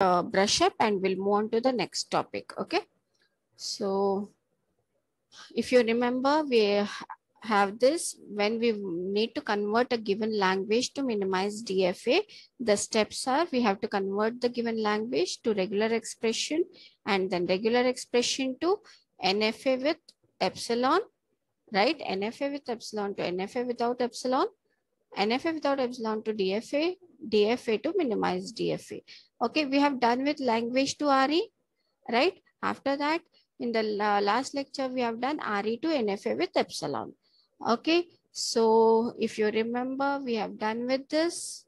uh, brush up and we'll move on to the next topic. Okay. So if you remember, we have this when we need to convert a given language to minimize DFA. The steps are we have to convert the given language to regular expression and then regular expression to NFA with epsilon, right? NFA with epsilon to NFA without epsilon, NFA without epsilon to DFA DFA to minimize DFA. Okay, we have done with language to RE, right? After that, in the last lecture, we have done RE to NFA with epsilon. Okay, so if you remember, we have done with this,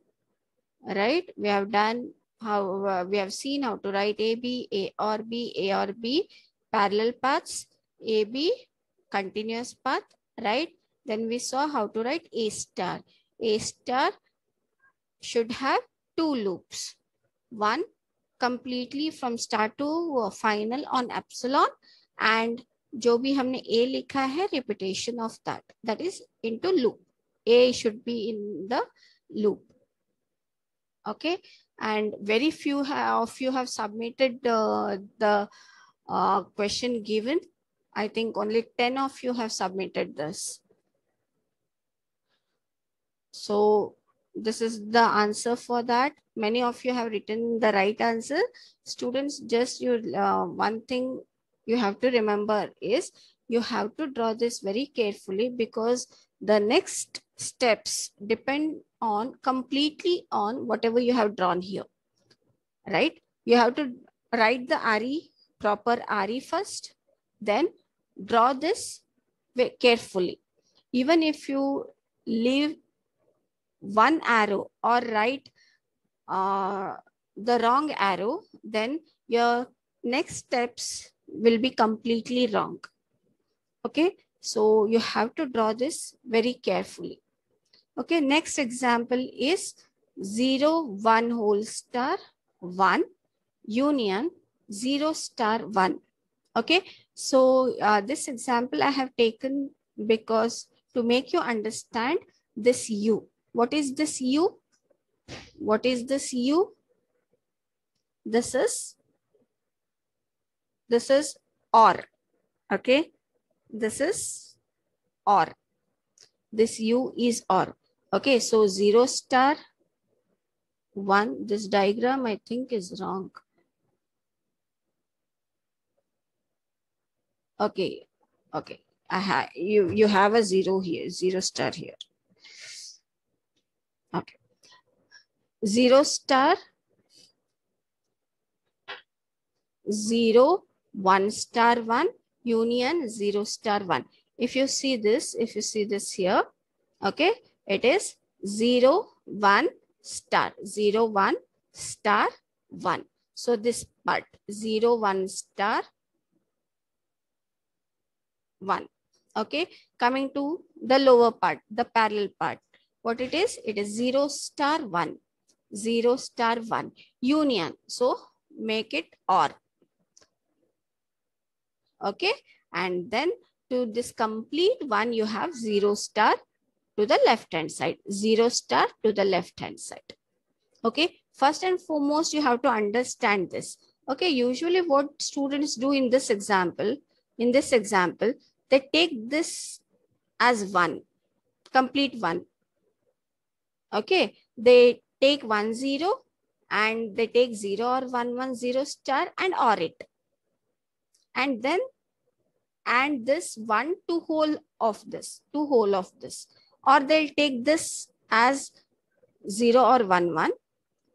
right? We have done how uh, we have seen how to write AB, A or B, A or B, parallel paths, AB, continuous path, right? Then we saw how to write A star. A star should have two loops. One completely from start to uh, final on epsilon and jobi. भी हमने A लिखा repetition of that that is into loop. A should be in the loop. Okay and very few of you have submitted uh, the uh, question given. I think only 10 of you have submitted this. So this is the answer for that. Many of you have written the right answer. Students, just you uh, one thing you have to remember is you have to draw this very carefully because the next steps depend on completely on whatever you have drawn here, right? You have to write the RE, proper RE first, then draw this carefully. Even if you leave one arrow or right uh, the wrong arrow, then your next steps will be completely wrong. Okay, so you have to draw this very carefully. Okay, next example is 0, 1 whole star 1 union 0 star 1. Okay, so uh, this example I have taken because to make you understand this U. What is this U? What is this U? This is, this is OR. Okay. This is OR. This U is OR. Okay. So 0 star 1. This diagram I think is wrong. Okay. Okay. I ha you, you have a 0 here, 0 star here. Okay. Zero star, zero, one star one, union zero star one. If you see this, if you see this here, okay, it is zero, one star, zero, one star one. So this part zero, one star one. Okay, coming to the lower part, the parallel part what it is? It is 0 star 1. 0 star 1. Union. So make it OR. Okay. And then to this complete one, you have 0 star to the left hand side. 0 star to the left hand side. Okay. First and foremost, you have to understand this. Okay. Usually what students do in this example, in this example, they take this as one, complete one. Okay, they take one zero and they take zero or one one zero star and or it. And then and this one two whole of this, two whole of this. Or they'll take this as zero or one one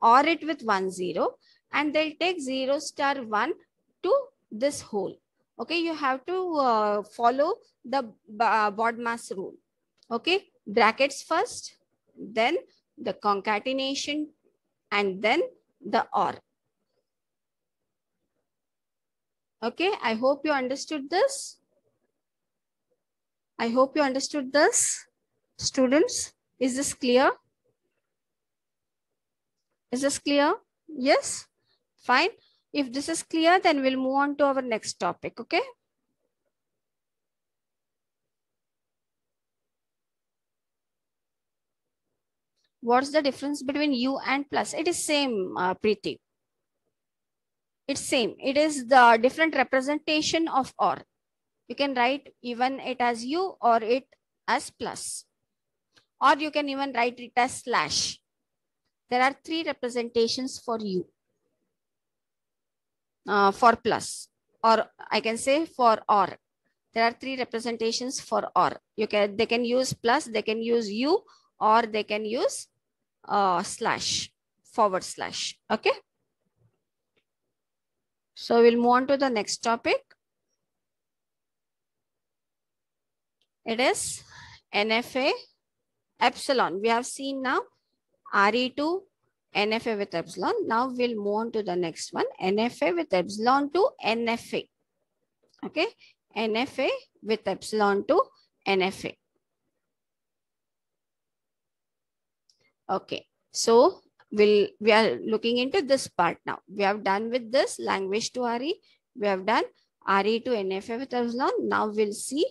or it with one zero and they'll take zero star one to this whole. Okay, you have to uh, follow the uh, mass rule. Okay, brackets first then the concatenation, and then the OR. Okay, I hope you understood this. I hope you understood this. Students, is this clear? Is this clear? Yes? Fine. If this is clear, then we'll move on to our next topic, okay? What's the difference between u and plus? It is same, uh, Preeti. It's same. It is the different representation of or. You can write even it as u or it as plus. Or you can even write it as slash. There are three representations for u. Uh, for plus or I can say for or. There are three representations for or. You can they can use plus, they can use u, or they can use uh, slash forward slash. Okay. So we'll move on to the next topic. It is NFA epsilon. We have seen now RE2 NFA with epsilon. Now we'll move on to the next one. NFA with epsilon to NFA. Okay. NFA with epsilon to NFA. Okay, so we'll, we are looking into this part now. We have done with this language to RE. We have done RE to NFA with epsilon. Now we'll see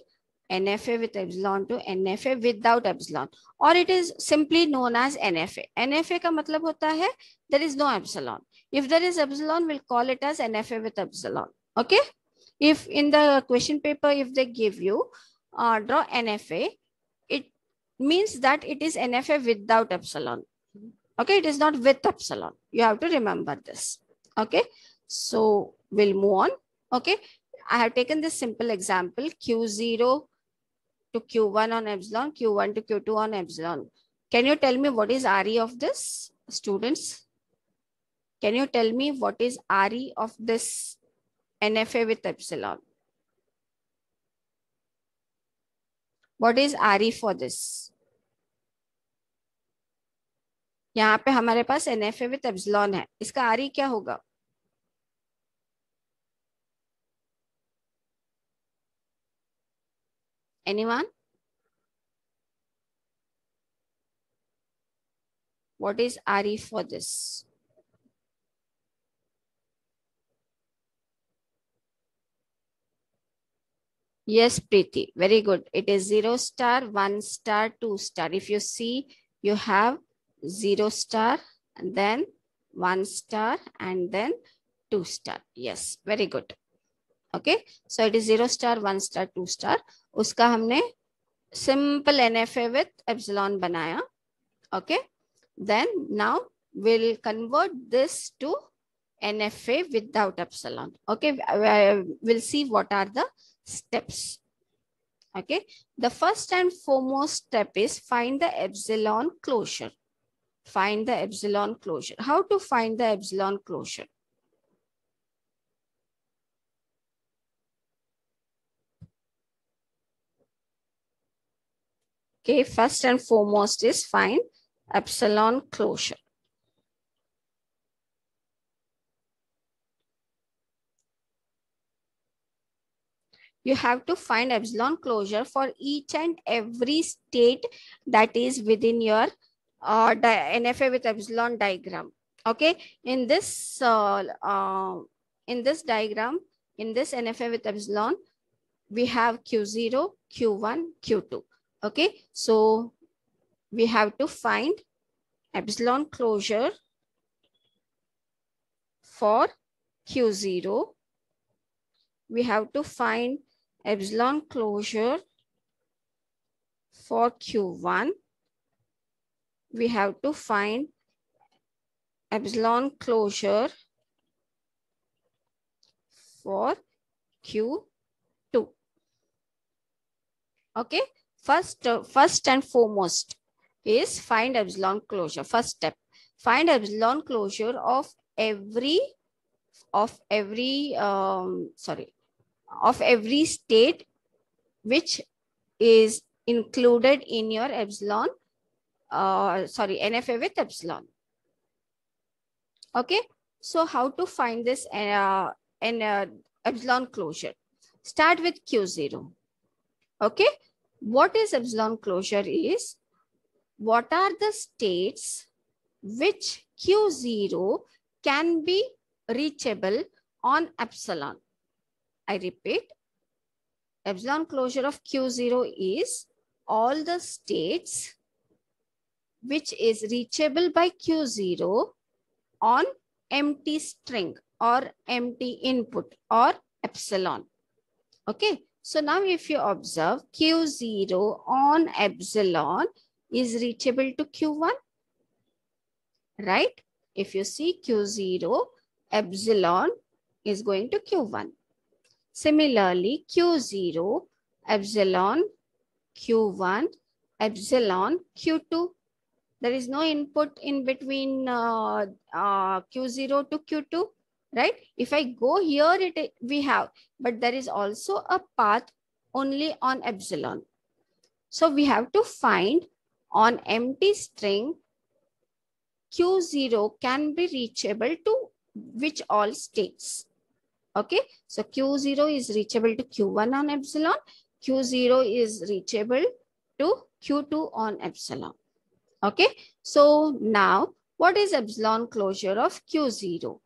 NFA with epsilon to NFA without epsilon. Or it is simply known as NFA. NFA ka matlab hota hai, there is no epsilon. If there is epsilon, we'll call it as NFA with epsilon. Okay? If in the question paper, if they give you, uh, draw NFA, means that it is NFA without epsilon. Okay, it is not with epsilon. You have to remember this. Okay, so we'll move on. Okay, I have taken this simple example Q0 to Q1 on epsilon, Q1 to Q2 on epsilon. Can you tell me what is RE of this, students? Can you tell me what is RE of this NFA with epsilon? What is R E for this यहाँ पे हमारे पास N F A with epsilon है इसका R E क्या होगा anyone what is RE for this Yes, Preeti. Very good. It is 0 star, 1 star, 2 star. If you see, you have 0 star, and then 1 star, and then 2 star. Yes, very good. Okay. So it is 0 star, 1 star, 2 star. Uska humne simple NFA with epsilon banaya. Okay. Then now we'll convert this to NFA without epsilon. Okay. Uh, we'll see what are the steps. Okay. The first and foremost step is find the epsilon closure. Find the epsilon closure. How to find the epsilon closure? Okay, first and foremost is find epsilon closure. you have to find epsilon closure for each and every state that is within your uh, NFA with epsilon diagram. Okay, in this uh, uh, in this diagram, in this NFA with epsilon, we have Q0, Q1, Q2. Okay, so we have to find epsilon closure for Q0. We have to find epsilon closure for Q1, we have to find epsilon closure for Q2. Okay, first, uh, first and foremost is find epsilon closure. First step, find epsilon closure of every of every um, sorry of every state which is included in your epsilon, uh, sorry, NFA with epsilon. Okay, so how to find this uh, in uh, epsilon closure? Start with Q0. Okay, what is epsilon closure is, what are the states which Q0 can be reachable on epsilon? I repeat, epsilon closure of Q0 is all the states which is reachable by Q0 on empty string or empty input or epsilon. Okay, so now if you observe Q0 on epsilon is reachable to Q1, right? If you see Q0, epsilon is going to Q1. Similarly, Q0, epsilon, Q1, epsilon, Q2. There is no input in between uh, uh, Q0 to Q2, right? If I go here, it we have, but there is also a path only on epsilon. So we have to find on empty string, Q0 can be reachable to which all states. Okay, so Q0 is reachable to Q1 on epsilon. Q0 is reachable to Q2 on epsilon. Okay, so now what is epsilon closure of Q0?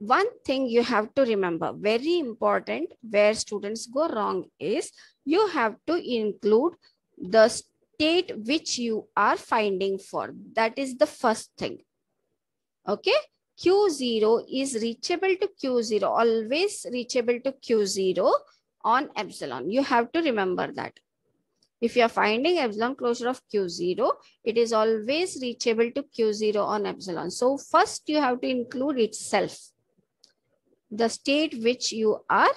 One thing you have to remember, very important where students go wrong is you have to include the state which you are finding for. That is the first thing. Okay, Q0 is reachable to Q0, always reachable to Q0 on epsilon. You have to remember that. If you are finding epsilon closure of Q0, it is always reachable to Q0 on epsilon. So first you have to include itself, the state which you are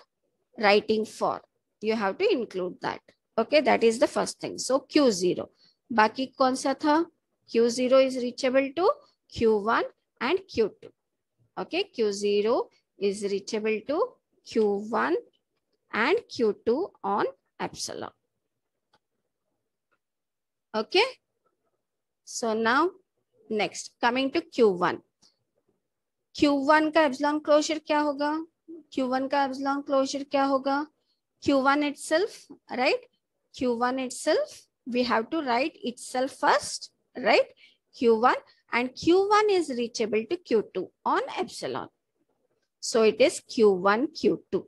writing for. You have to include that. Okay, that is the first thing. So Q0. Baki konsa tha? Q0 is reachable to Q1 and Q2. Okay, Q0 is reachable to Q1 and Q2 on epsilon. Okay, so now next coming to Q1. Q1 का epsilon closure क्या होगा Q1 का epsilon closure क्या होगा Q1 itself, right? Q1 itself, we have to write itself first, right? Q1 and Q1 is reachable to Q2 on epsilon. So it is Q1, Q2.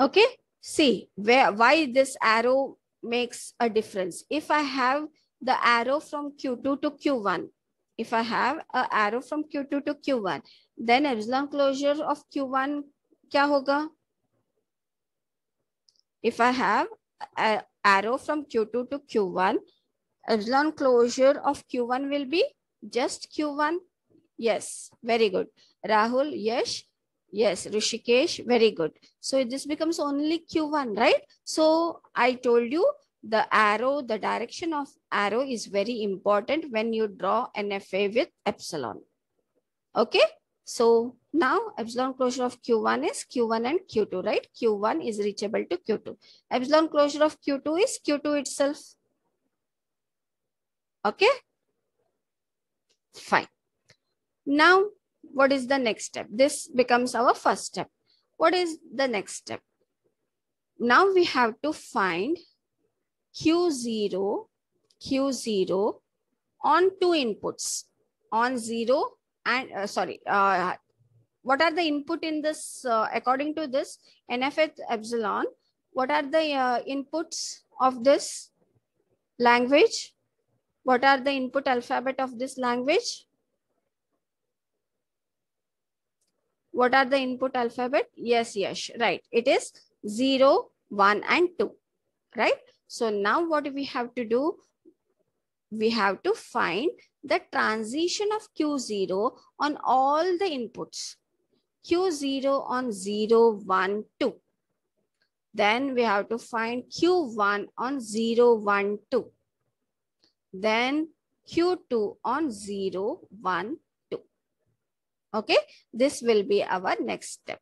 Okay, see where why this arrow makes a difference. If I have the arrow from Q2 to Q1, if I have a arrow from Q2 to Q1, then epsilon closure of Q1 kya hoga? If I have a arrow from Q2 to Q1, epsilon closure of Q1 will be just Q1? Yes, very good. Rahul, yes, yes. Rishikesh, very good. So this becomes only Q1, right? So I told you the arrow, the direction of arrow is very important when you draw NFA with epsilon. Okay, so now epsilon closure of Q1 is Q1 and Q2, right? Q1 is reachable to Q2. Epsilon closure of Q2 is Q2 itself. Okay? Fine. Now, what is the next step? This becomes our first step. What is the next step? Now we have to find Q0, Q0 on two inputs, on 0 and, uh, sorry, uh, what are the input in this, uh, according to this NFH epsilon, what are the uh, inputs of this language? What are the input alphabet of this language? What are the input alphabet? Yes, yes, right. It is 0, 1 and 2, right? So now what we have to do? We have to find the transition of Q0 on all the inputs. Q0 on 0, 1, 2. Then we have to find Q1 on 0, 1, 2. Then Q2 on 0, 1, 2. Okay, this will be our next step.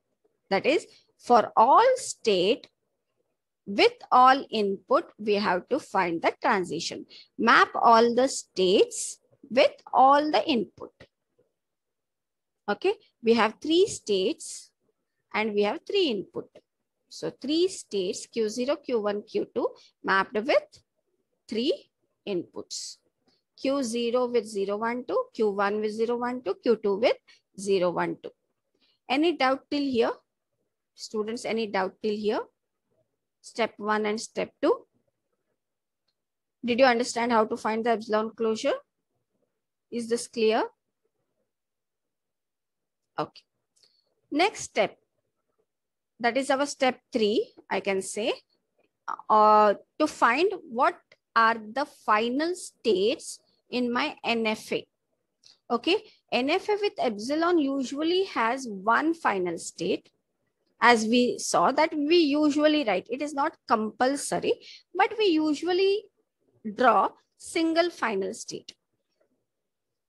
That is, for all state, with all input, we have to find the transition. Map all the states with all the input. Okay, we have three states and we have three input. So three states Q0, Q1, Q2 mapped with three inputs. Q0 with 012, Q1 with 012, Q2 with 012. Any doubt till here? Students, any doubt till here? Step 1 and step 2. Did you understand how to find the epsilon closure? Is this clear? Okay. Next step. That is our step 3, I can say. Uh, to find what are the final states in my NFA. Okay, NFA with epsilon usually has one final state. As we saw that we usually write, it is not compulsory, but we usually draw single final state,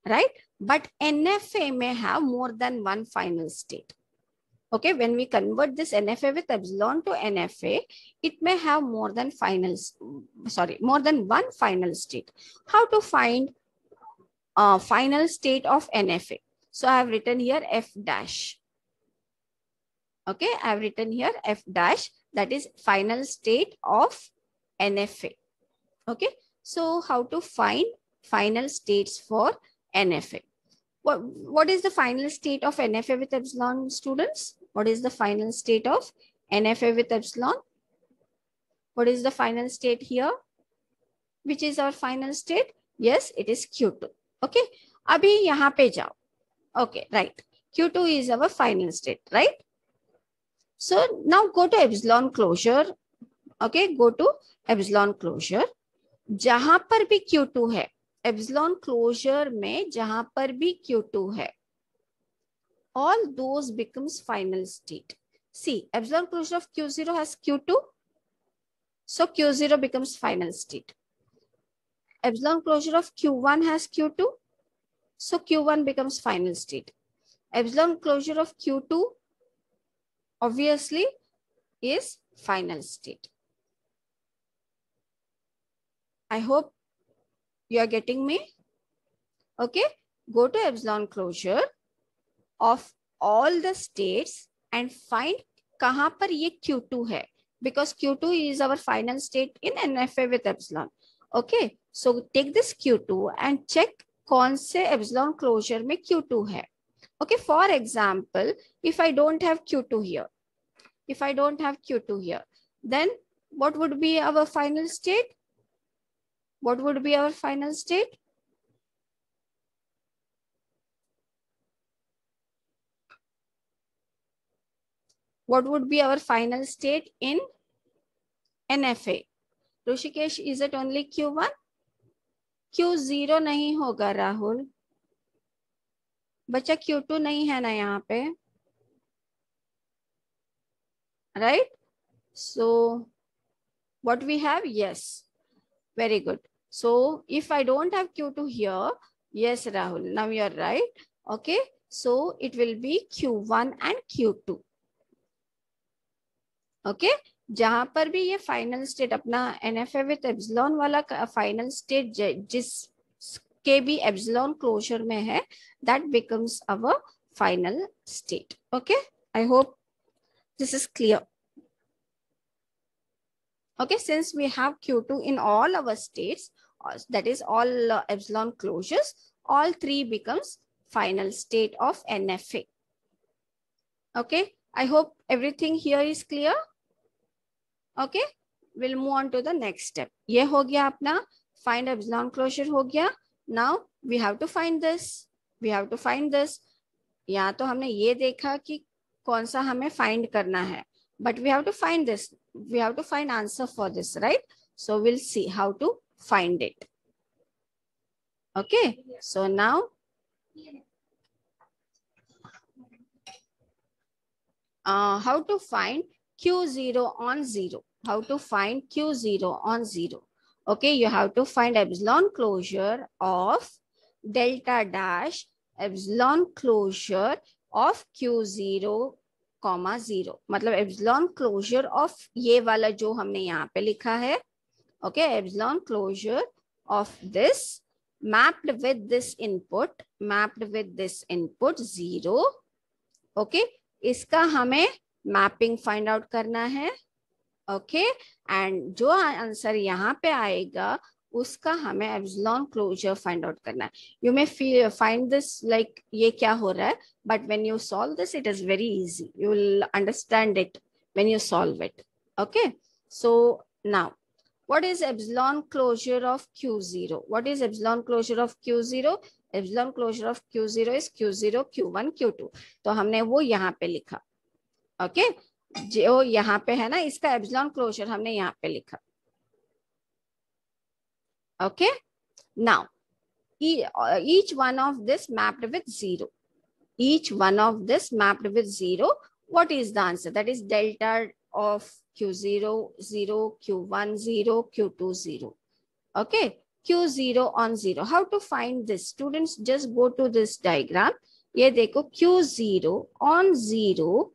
right? But NFA may have more than one final state. Okay, when we convert this NFA with epsilon to NFA, it may have more than final, sorry, more than one final state. How to find uh, final state of NFA? So I have written here F dash. Okay, I have written here F dash, that is final state of NFA. Okay, so how to find final states for NFA? What, what is the final state of NFA with epsilon students? What is the final state of NFA with epsilon? What is the final state here? Which is our final state? Yes, it is Q2. Okay. Abhi yahan pe jao. Okay, right. Q2 is our final state, right? So now go to epsilon closure. Okay, go to epsilon closure. jahan par bhi Q2 hai epsilon closure mein jahan par bhi Q2 hai all those becomes final state. See, epsilon closure of Q0 has Q2. So Q0 becomes final state. Epsilon closure of Q1 has Q2. So Q1 becomes final state. Epsilon closure of Q2 obviously is final state. I hope you are getting me. Okay, go to epsilon closure of all the states, and find कहाँ Q Q2 है because Q2 is our final state in NFA with epsilon. Okay, so take this Q2 and check कौन से epsilon closure Q Q2 है. Okay, for example, if I don't have Q2 here, if I don't have Q2 here, then what would be our final state? What would be our final state? what would be our final state in NFA? Roshikesh, is it only Q1? Q0 नहीं होगा Rahul. Bacha बच्चा Q2 नहीं है ना यहाँ पे right? So what we have? Yes. Very good. So if I don't have Q2 here, yes, Rahul, now you're right. Okay. So it will be Q1 and Q2. Okay जहां पर भी ये फाइनल स्टेट अपना N F epsilon वाला final state जिस के भी एब्जलॉन closure में है that becomes our final state okay I hope this is clear okay since we have Q two in all our state that is all epsilon closures all three becomes final state of N F A I hope everything here is clear okay will move on to the next step ये हो गया अपना find epsilon closure हो गया now we have to find this we have to find this या तो हमने ये देखा कि कौन सा हमें फाइंड करना है but we have to find this we have to find answer for this right so will see how to find it okay so now how to find Q0 on 0. How to find Q0 on 0. Okay, you have to find epsilon closure of delta dash epsilon closure of Q0 comma zero मतलब epsilon closure of ये वाला जो हमने यहाँ पे लिखा है okay epsilon closure of this mapped with this input mapped with this input zero okay इसका हमें मैपिंग फाइंड आउट करना है ओके okay? एंड जो आंसर यहाँ पे आएगा उसका हमें एब्जलॉन क्लोजर फाइंड आउट करना है you may find this like ये क्या हो रहा है but when you solve this it is very easy you will understand it when you solve it okay so now what is epsilon closure of of what is epsilon closure of Q epsilon closure of zero is one Q two तो हमने वो यहाँ पे लिखा okay जो यहाँ पे है ना इसका एब्जलॉन क्लोजर हमने यहाँ पे लिखा okay now each one of this mapped with zero each one of this mapped with zero what is the answer that is delta of Q zero zero Q one zero Q two zero okay Q zero on zero how to find this students just go to this diagram ये देखो Q zero on zero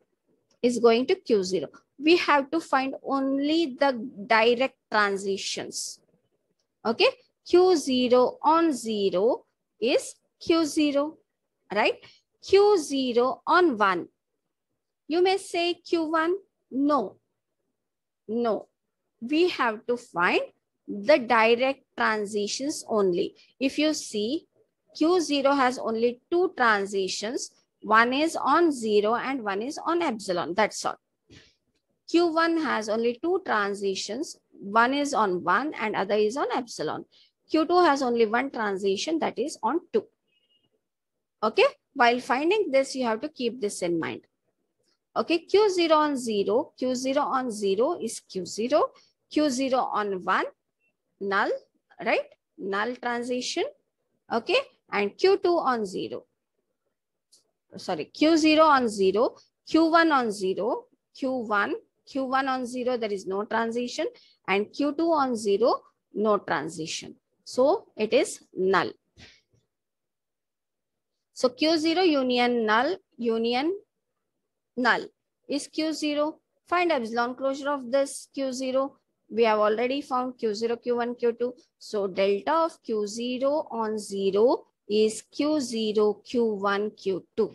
is going to Q0. We have to find only the direct transitions. Okay, Q0 on 0 is Q0, right? Q0 on 1. You may say Q1, no, no. We have to find the direct transitions only. If you see, Q0 has only two transitions one is on 0 and one is on epsilon. That's all. Q1 has only two transitions. One is on 1 and other is on epsilon. Q2 has only one transition that is on 2. Okay. While finding this, you have to keep this in mind. Okay. Q0 on 0, Q0 on 0 is Q0, Q0 on 1, null, right? Null transition. Okay. And Q2 on 0 sorry, Q0 on 0, Q1 on 0, Q1, Q1 on 0, there is no transition and Q2 on 0, no transition. So it is null. So Q0 union null, union null is Q0. Find epsilon closure of this Q0. We have already found Q0, Q1, Q2. So delta of Q0 on 0 is Q0, Q1, Q2.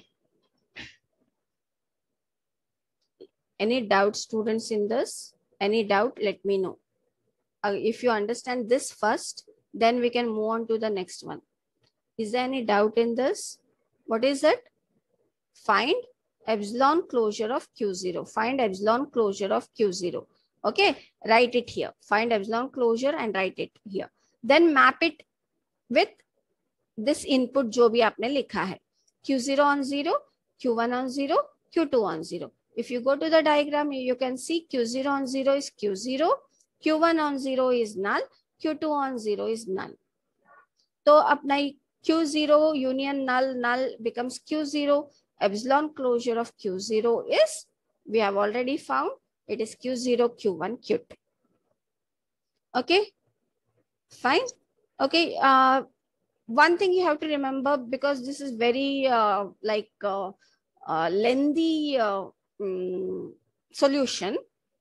Any doubt students in this? Any doubt, let me know. Uh, if you understand this first, then we can move on to the next one. Is there any doubt in this? What is it? Find epsilon closure of Q0. Find epsilon closure of Q0. Okay, write it here. Find epsilon closure and write it here. Then map it with this input जो भी आपने लिखा है Q0 zero on zero Q one on zero Q two on zero if you go to the diagram you can see Q zero on zero is Q zero Q one on zero is null Q two on zero is null तो अपना Q zero union null null becomes Q zero epsilon closure of Q zero is we have already found it is Q zero Q one Q two okay fine okay one thing you have to remember because this is very uh, like uh, uh, lengthy um, solution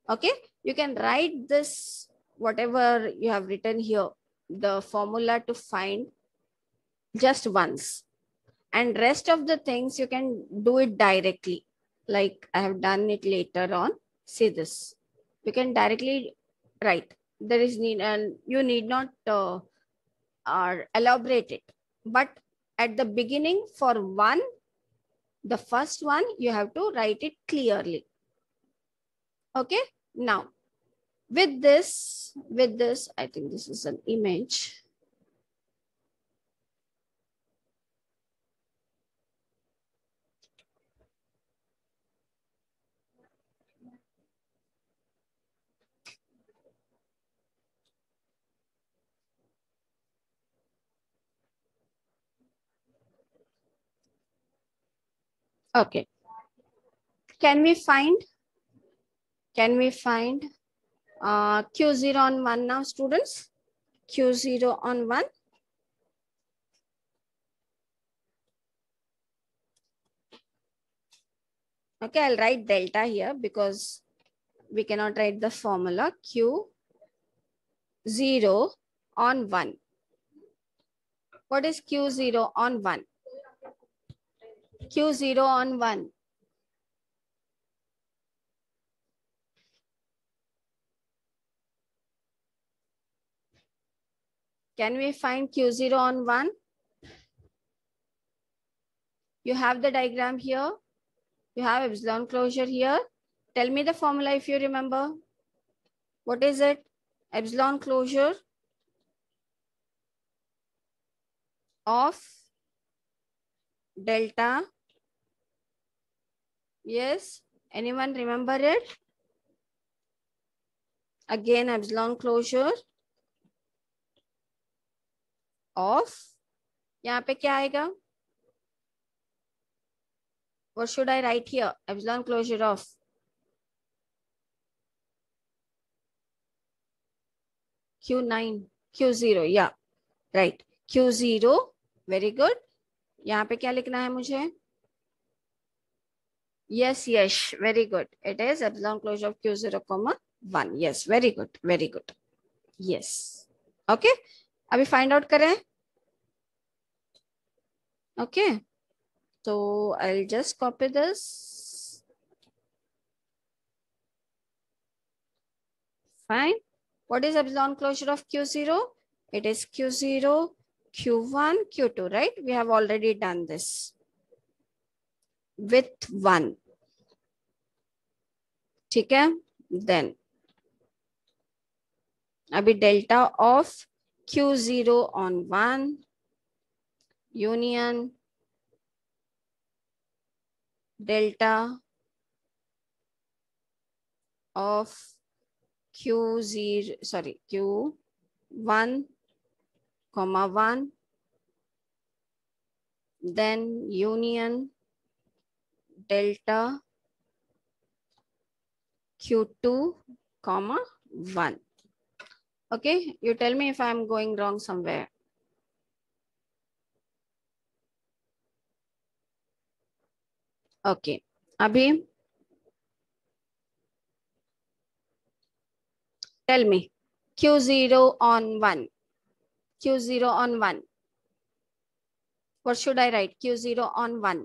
okay you can write this whatever you have written here the formula to find just once and rest of the things you can do it directly like i have done it later on see this you can directly write there is need and you need not uh, or elaborate it. But at the beginning for one, the first one, you have to write it clearly. Okay, now with this, with this, I think this is an image. Okay. Can we find? Can we find uh, Q0 on 1 now, students? Q0 on 1. Okay, I'll write delta here because we cannot write the formula Q0 on 1. What is Q0 on 1? Q0 on 1. Can we find Q0 on 1? You have the diagram here. You have epsilon closure here. Tell me the formula if you remember. What is it? Epsilon closure of delta Yes. Anyone remember it? Again, epsilon closure of यहाँ पे क्या आएगा What should I write here? Epsilon closure of. Q9, Q0, yeah, right. Q0, very good. यहाँ पे क्या लिखना है मुझे Yes, yes, very good. It is epsilon closure of Q0, comma 1. Yes, very good, very good. Yes. Okay. find out. Out Okay. So I'll just copy this. fine. What is epsilon closure of Q0? It is Q0, Q1, Q2, right? We have already done this. With one ठीक है then अभी delta of Q zero on one union delta of Q zero sorry Q one comma one then union delta Q2 comma 1. Okay, you tell me if I'm going wrong somewhere. Okay, Abhi, tell me Q0 on 1, Q0 on 1. What should I write? Q0 on 1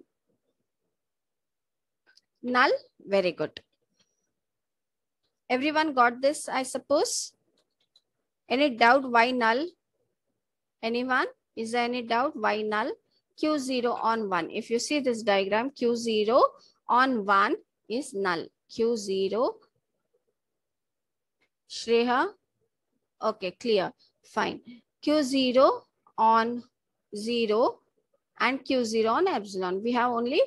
null. Very good. Everyone got this, I suppose? Any doubt why null? Anyone? Is there any doubt why null? Q0 on 1. If you see this diagram, Q0 on 1 is null. Q0. Shreha? Okay, clear. Fine. Q0 on 0 and Q0 on epsilon. We have only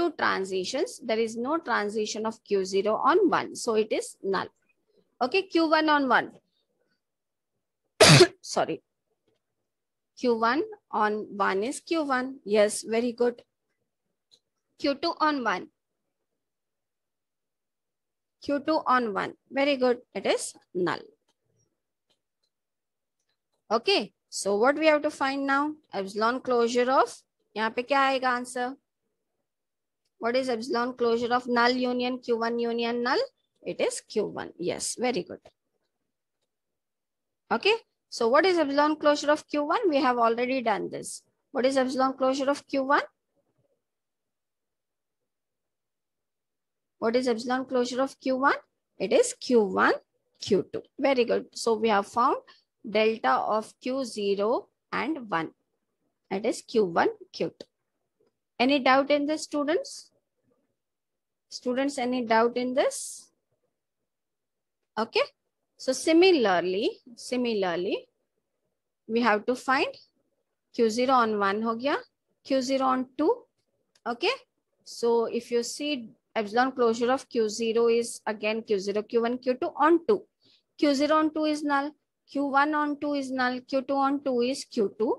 two transitions. There is no transition of Q0 on 1. So it is null. Okay, Q1 on 1. Sorry. Q1 on 1 is Q1. Yes, very good. Q2 on 1. Q2 on 1. Very good. It is null. Okay. So what we have to find now? Epsilon closure of, यहाँ पे क्या आएगा what is epsilon closure of null union Q1 union null? It is Q1. Yes, very good. Okay. So what is epsilon closure of Q1? We have already done this. What is epsilon closure of Q1? What is epsilon closure of Q1? It is Q1, Q2. Very good. So we have found delta of Q0 and 1. That is Q1, Q2. Any doubt in this, students? Students, any doubt in this? Okay. So similarly, similarly, we have to find Q0 on 1 ho gaya, Q0 on 2. Okay. So if you see epsilon closure of Q0 is again Q0, Q1, Q2 on 2. Q0 on 2 is null. Q1 on 2 is null. Q2 on 2 is Q2.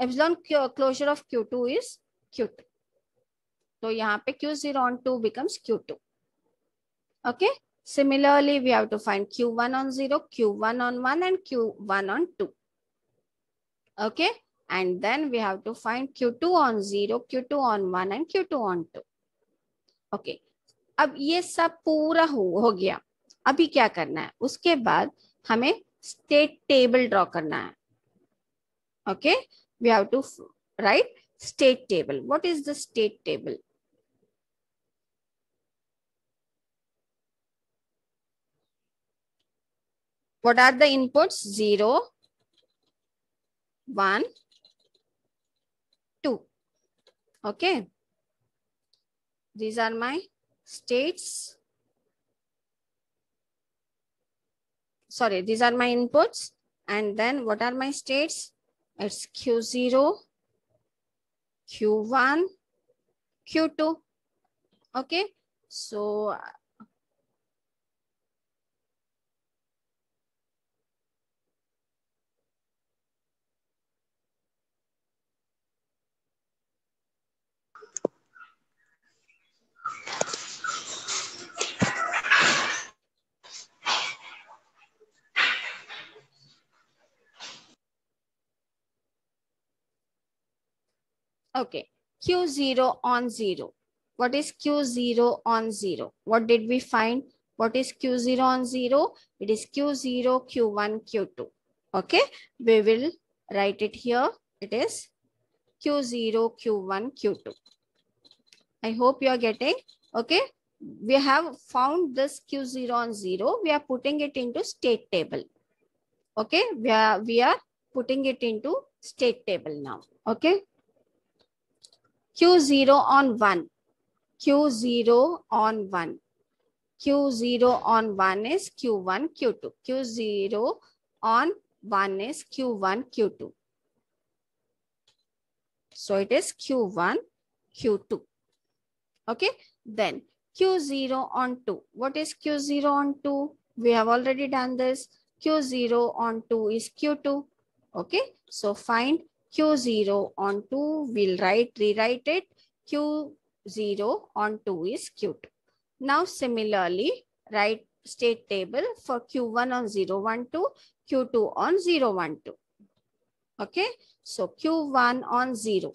Epsilon closure of Q2 is Q2. So यहाँ पे Q0 on 2 becomes Q2. Okay. Similarly, we have to find Q1 on 0, Q1 on 1 and Q1 on 2. Okay. And then we have to find Q2 on 0, Q2 on 1 and Q2 on 2. Okay. अब ये सब पूरा हो हो गया अभी क्या करना है उसके बाद हमें स्टेट टेबल ड्रॉ करना है okay we have to write state table. What is the state table? What are the inputs? 0, 1, 2. Okay. These are my states. Sorry, these are my inputs. And then what are my states? It's Q0, Q1, Q2. Okay. So Okay, Q0 on 0. What is Q0 on 0? What did we find? What is Q0 on 0? It is Q0, Q1, Q2. Okay, we will write it here. It is Q0, Q1, Q2. I hope you are getting, okay? We have found this Q0 on 0. We are putting it into state table. Okay, we are, we are putting it into state table now. Okay, Q0 on 1. Q0 on 1. Q0 on 1 is Q1, Q2. Q0 on 1 is Q1, Q2. So it is Q1, Q2. Okay. Then Q0 on 2. What is Q0 on 2? We have already done this. Q0 on 2 is Q2. Okay. So find Q0 on 2, we'll write, rewrite it. Q0 on 2 is Q2. Now similarly, write state table for Q1 on 0, 1, 2, Q2 on 0, 1, 2. Okay, so Q1 on 0.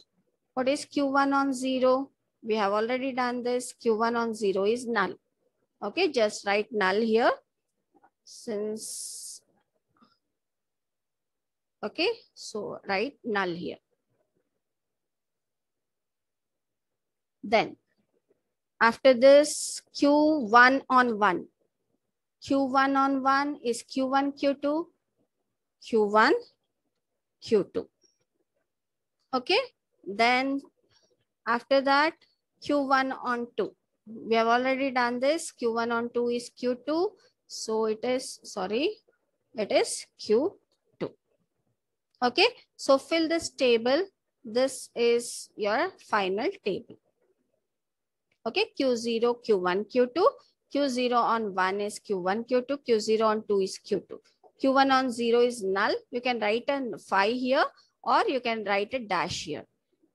What is Q1 on 0? We have already done this. Q1 on 0 is null. Okay, just write null here since Okay, so write null here. Then after this Q1 on 1. Q1 on 1 is Q1, Q2, Q1, Q2. Okay, then after that Q1 on 2. We have already done this. Q1 on 2 is Q2. So it is, sorry, it is Q2. Okay, so fill this table. This is your final table. Okay, Q0, Q1, Q2. Q0 on 1 is Q1, Q2. Q0 on 2 is Q2. Q1 on 0 is null. You can write a 5 here or you can write a dash here.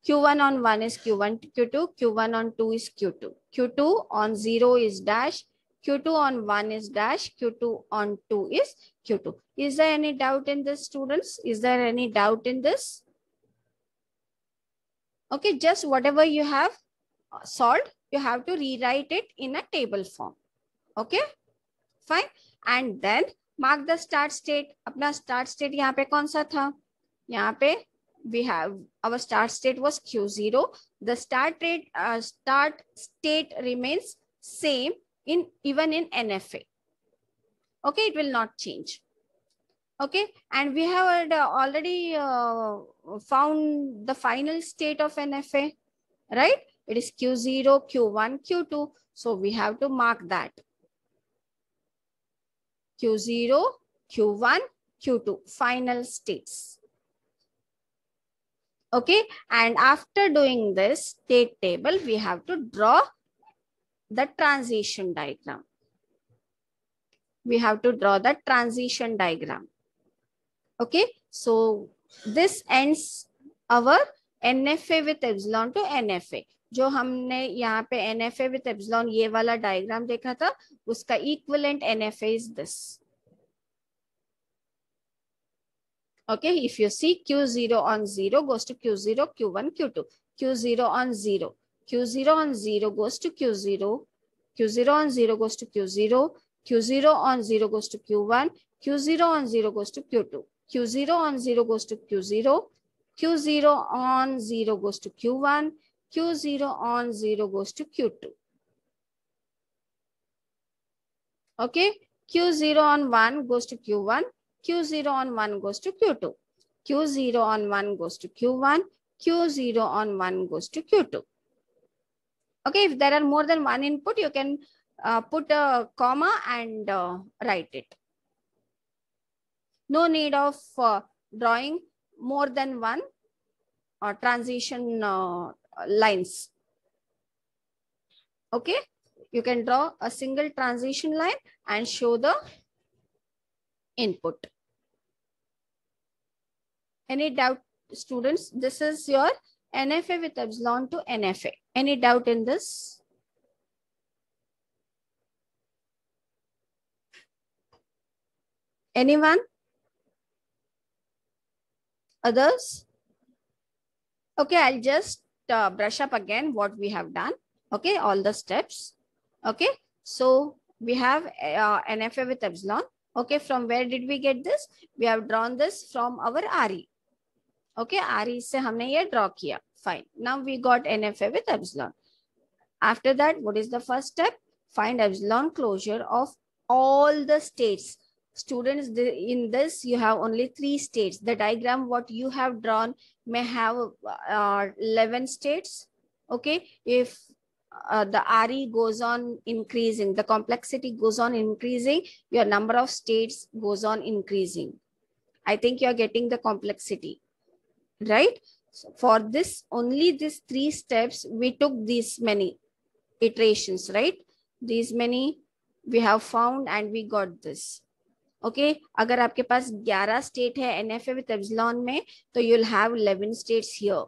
Q1 on 1 is Q1, Q2. Q1 on 2 is Q2. Q2 on 0 is dash. Q2 on 1 is dash, Q2 on 2 is Q2. Is there any doubt in this, students? Is there any doubt in this? Okay, just whatever you have solved, you have to rewrite it in a table form. Okay, fine. And then mark the start state. अपना start state यहाँ we have our start state was Q0. The start rate, uh, start state remains same in even in NFA. Okay, it will not change. Okay, and we have uh, already uh, found the final state of NFA, right? It is Q0, Q1, Q2. So we have to mark that. Q0, Q1, Q2, final states. Okay, and after doing this state table, we have to draw the transition diagram. We have to draw the transition diagram. Okay, so this ends our NFA with epsilon to NFA. जो हमने यहाँ पे N F A with epsilon ये वाला diagram देखा था उसका equivalent N F A okay if you see q0 on 0 goes to q0 q1 q2 q0 on 0 Q0 on 0 goes to Q0. Q0 on 0 goes to Q0. Q0 on 0 goes to Q1. Q0 on 0 goes to Q2. Q0 on 0 goes to Q0. Q0 on 0 goes to Q1. Q0 on 0 goes to Q2. Okay. Q0 on 1 goes to Q1. Q0 on 1 goes to Q2. Q0 on 1 goes to Q1. Q0 on 1 goes to Q2. Okay, if there are more than one input, you can uh, put a comma and uh, write it. No need of uh, drawing more than one or uh, transition uh, lines. Okay, you can draw a single transition line and show the input. Any doubt students? This is your NFA with epsilon to NFA. Any doubt in this? Anyone? Others? Okay, I'll just uh, brush up again what we have done. Okay, all the steps. Okay, so we have uh, NFA with epsilon. Okay, from where did we get this? We have drawn this from our RE. Okay, RE se humne हमने draw kiya. Fine. Now we got NFA with epsilon. After that, what is the first step? Find epsilon closure of all the states. Students, in this, you have only three states. The diagram what you have drawn may have uh, 11 states. Okay. If uh, the RE goes on increasing, the complexity goes on increasing, your number of states goes on increasing. I think you're getting the complexity, right? So for this, only these three steps, we took these many iterations, right? These many we have found and we got this. okay? अगर आपके पास 11 state है NFA with epsilon, with you will have 11 states here.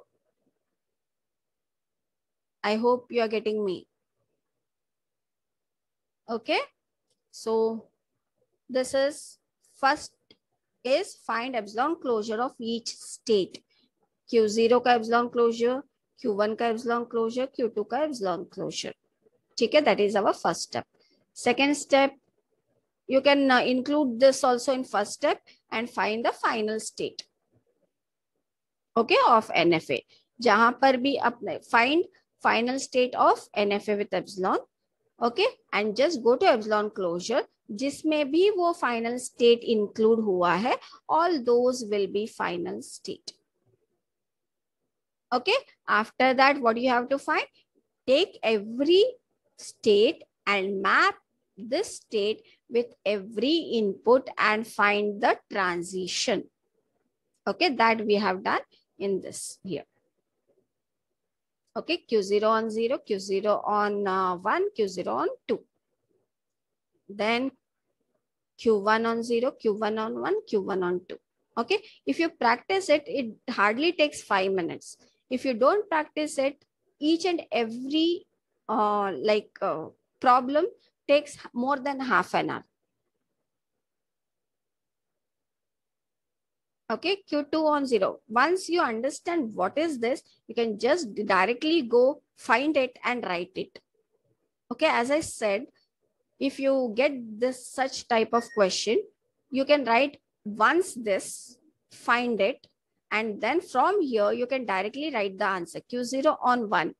I hope you are getting me. Okay. So this is first is find epsilon closure of each state. Q zero का epsilon closure Q one का epsilon closure Q two का epsilon closure ठीक है that is our first step second step you can uh, include this also in first step and find the final state okay of nfa jahan par bhi apne find final state of nfa with epsilon okay and just go to epsilon closure jisme bhi wo final state include hua hai all those will be final state Okay. After that, what you have to find? Take every state and map this state with every input and find the transition. Okay, that we have done in this here. Okay, Q0 on 0, Q0 on uh, 1, Q0 on 2. Then Q1 on 0, Q1 on 1, Q1 on 2. Okay, if you practice it, it hardly takes 5 minutes if you don't practice it each and every uh, like uh, problem takes more than half an hour okay q2 on 0 once you understand what is this you can just directly go find it and write it okay as i said if you get this such type of question you can write once this find it and then from here you can directly write the answer q0 on 1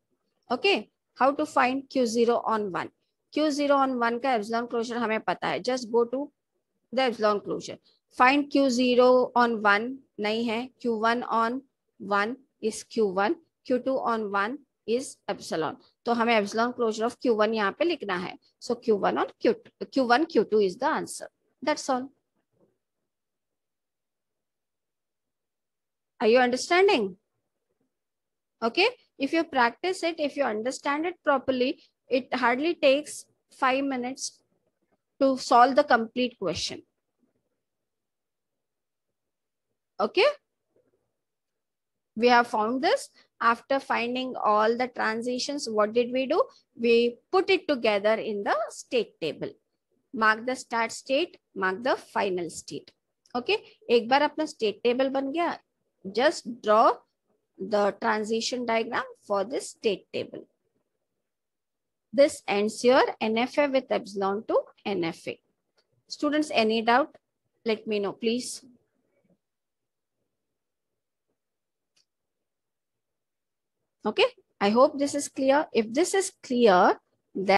okay how to find q0 on 1 q0 on 1 ka epsilon closure hame pata hai just go to the epsilon closure find q0 on 1 nahi hai q1 on 1 is q1 q2 on 1 is epsilon to hame epsilon closure of q1 yahan pe likhna hai so, q1 on q2 q1 q2 is the answer that's all Are you understanding? Okay. If you practice it, if you understand it properly, it hardly takes five minutes to solve the complete question. Okay. We have found this. After finding all the transitions, what did we do? We put it together in the state table. Mark the start state. Mark the final state. Okay. एक बार अपना state table बन गया just draw the transition diagram for this state table. This ends your NFA with epsilon to NFA. Students, any doubt? Let me know, please. Okay, I hope this is clear. If this is clear, then